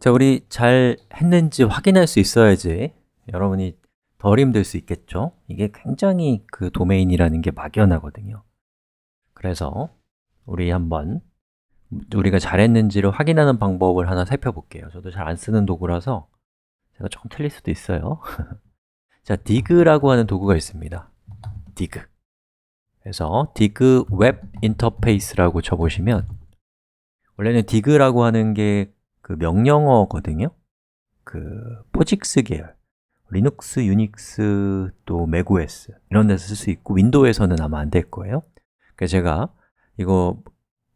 자, 우리 잘 했는지 확인할 수 있어야지 여러분이 덜 힘들 수 있겠죠? 이게 굉장히 그 도메인이라는 게 막연하거든요 그래서 우리 한번 우리가 잘했는지를 확인하는 방법을 하나 살펴볼게요 저도 잘 안 쓰는 도구라서 제가 조금 틀릴 수도 있어요 자, dig라고 하는 도구가 있습니다 dig 그래서 dig web interface라고 쳐보시면 원래는 dig라고 하는 게그 명령어거든요. 그 포직스 계열, 리눅스, 유닉스, 또 맥OS 이런 데서 쓸 수 있고 윈도우에서는 아마 안 될 거예요. 그래서 제가 이거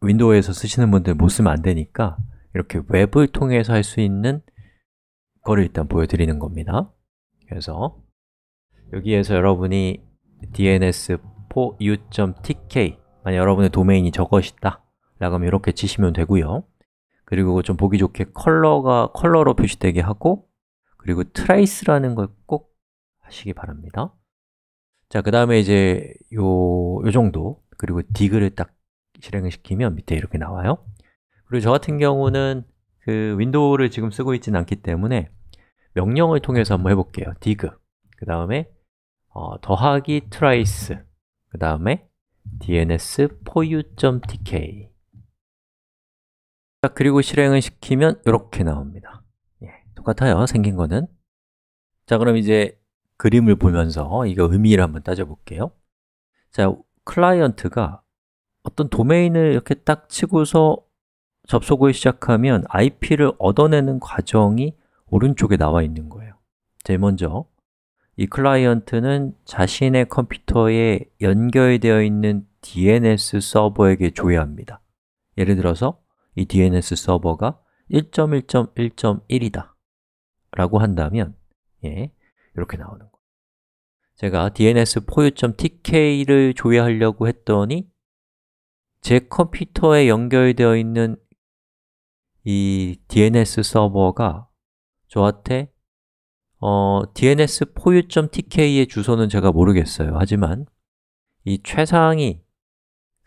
윈도우에서 쓰시는 분들 못 쓰면 안 되니까 이렇게 웹을 통해서 할 수 있는 거를 일단 보여드리는 겁니다. 그래서 여기에서 여러분이 dns4u.tk 만약 여러분의 도메인이 저것이다 라고 하면 이렇게 치시면 되고요 그리고 좀 보기 좋게 컬러가 컬러로 표시되게 하고 그리고 트레이스라는 걸 꼭 하시기 바랍니다 자, 그 다음에 이제 요, 요 정도 그리고 디그를딱 실행을 시키면 밑에 이렇게 나와요 그리고 저 같은 경우는 그 윈도우를 지금 쓰고 있지는 않기 때문에 명령을 통해서 한번 해볼게요 디그 그 다음에 어, 더하기 트라이스 그 다음에 dns for u.tk 자, 그리고 실행을 시키면 이렇게 나옵니다 예, 똑같아요, 생긴 거는 자, 그럼 이제 그림을 보면서 이거 의미를 한번 따져볼게요 자, 클라이언트가 어떤 도메인을 이렇게 딱 치고서 접속을 시작하면 IP를 얻어내는 과정이 오른쪽에 나와 있는 거예요 제일 먼저 이 클라이언트는 자신의 컴퓨터에 연결되어 있는 DNS 서버에게 조회합니다 예를 들어서 이 DNS 서버가 1.1.1.1이다 라고 한다면 예, 이렇게 나오는 거예요 제가 DNS 포유.tk를 조회하려고 했더니 제 컴퓨터에 연결되어 있는 이 DNS 서버가 저한테 어, DNS 포유.tk의 주소는 제가 모르겠어요 하지만 이 최상이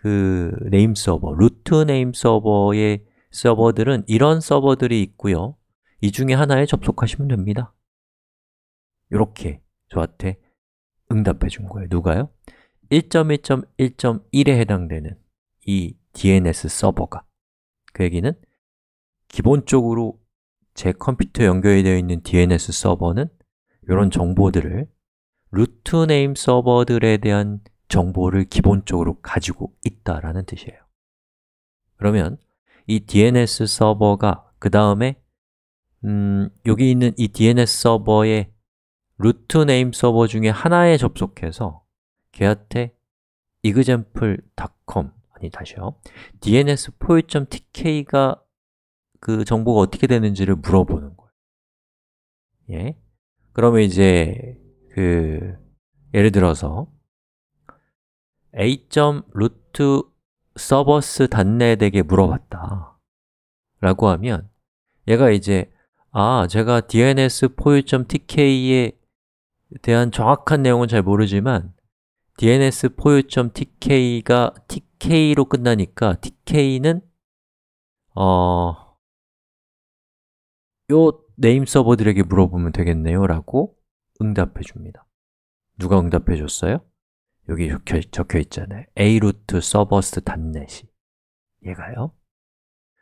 그 네임 서버, 루트 네임 서버의 서버들은 이런 서버들이 있고요 이 중에 하나에 접속하시면 됩니다 이렇게 저한테 응답해 준 거예요 누가요? 1.1.1.1에 해당되는 이 DNS 서버가 그 얘기는 기본적으로 제 컴퓨터 에 연결이 되어 있는 DNS 서버는 이런 정보들을 루트 네임 서버들에 대한 정보를 기본적으로 가지고 있다라는 뜻이에요 그러면 이 DNS 서버가 그 다음에 음, 여기 있는 이 DNS 서버의 루트 네임 서버 중에 하나에 접속해서 걔한테 example.com 아니 다시요 dns 포유.tk가 그 정보가 어떻게 되는지를 물어보는 거예요 예? 그러면 이제 그 예를 들어서 a. r o o t s e 루트 서버스 단내에게 물어봤다 라고 하면 얘가 이제 아, 제가 dns 포유.tk에 대한 정확한 내용은 잘 모르지만 dns 포유.tk가 tk로 끝나니까 tk는 어... 요 네임 서버들에게 물어보면 되겠네요 라고 응답해 줍니다 누가 응답해 줬어요? 여기 적혀, 적혀 있잖아요 aroot 서버스 단넷이 얘가요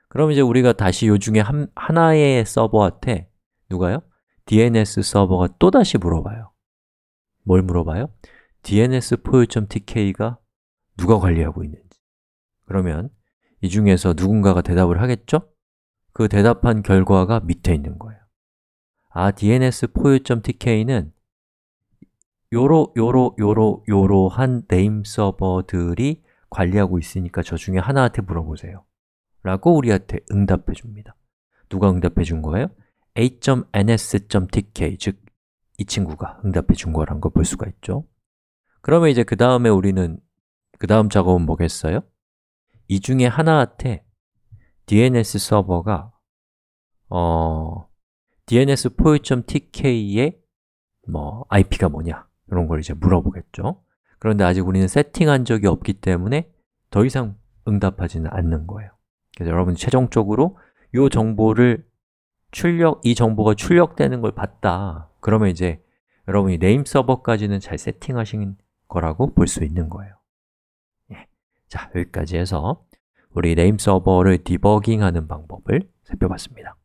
그럼 이제 우리가 다시 요 중에 한, 하나의 서버한테 누가요? DNS 서버가 또다시 물어봐요 뭘 물어봐요? DNS 포유.tk가 누가 관리하고 있는지 그러면 이 중에서 누군가가 대답을 하겠죠? 그 대답한 결과가 밑에 있는 거예요 아, DNS 포유.tk는 요로 요로 요로 요로한 네임 서버들이 관리하고 있으니까 저 중에 하나한테 물어보세요 라고 우리한테 응답해 줍니다 누가 응답해 준 거예요? a.ns.tk 즉 이 친구가 응답해 준 거란 걸 볼 수가 있죠 그러면 이제 그 다음에 우리는 그 다음 작업은 뭐겠어요? 이 중에 하나한테 DNS 서버가 어, dns4.tk의 포뭐 IP가 뭐냐 이런 걸 이제 물어보겠죠 그런데 아직 우리는 세팅한 적이 없기 때문에 더 이상 응답하지는 않는 거예요 그래서 여러분 최종적으로 이 정보를 출력, 이 정보가 출력되는 걸 봤다 그러면 이제 여러분이 네임 서버까지는 잘 세팅하신 거라고 볼 수 있는 거예요 예. 자, 여기까지 해서 우리 네임 서버를 디버깅하는 방법을 살펴봤습니다